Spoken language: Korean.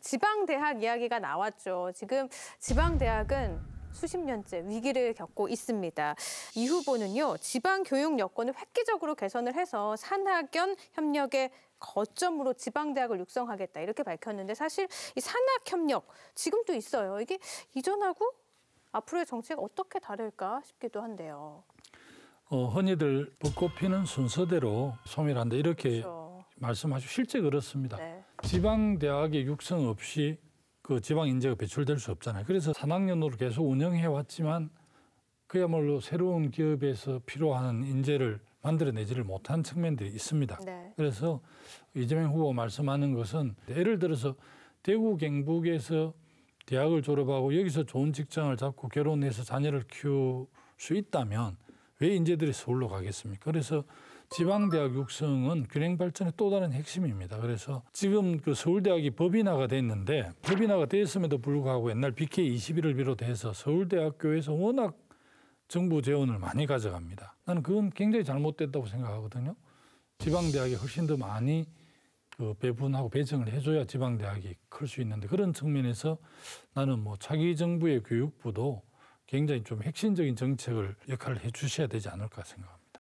지방대학 이야기가 나왔죠. 지금 지방대학은 수십 년째 위기를 겪고 있습니다. 이 후보는요, 지방교육 여건을 획기적으로 개선을 해서 산학연 협력에 거점으로 지방대학을 육성하겠다 이렇게 밝혔는데 사실 이 산학협력 지금도 있어요. 이게 이전하고 앞으로의 정책 어떻게 다를까 싶기도 한데요. 어, 흔히들 벚꽃 피는 순서대로 소멸한다 이렇게 그렇죠. 말씀하시고 실제 그렇습니다. 네. 지방 대학의 육성 없이 그 지방 인재가 배출될 수 없잖아요. 그래서 산학년으로 계속 운영해 왔지만 그야말로 새로운 기업에서 필요한 인재를 만들어내지를 못한 측면들이 있습니다. 네. 그래서 이재명 후보 말씀하는 것은 예를 들어서 대구 경북에서 대학을 졸업하고 여기서 좋은 직장을 잡고 결혼해서 자녀를 키울 수 있다면 왜 인재들이 서울로 가겠습니까? 그래서 지방대학 육성은 균형 발전의 또 다른 핵심입니다. 그래서 지금 그 서울대학이 법인화가 됐는데 법인화가 됐음에도 불구하고 옛날 BK21을 비롯해서 서울대학교에서 워낙 정부 재원을 많이 가져갑니다. 나는 그건 굉장히 잘못됐다고 생각하거든요. 지방대학이 훨씬 더 많이 그 배분하고 배정을 해줘야 지방대학이 클 수 있는데 그런 측면에서 나는 뭐 차기 정부의 교육부도 굉장히 좀 핵심적인 정책을 역할을 해주셔야 되지 않을까 생각합니다.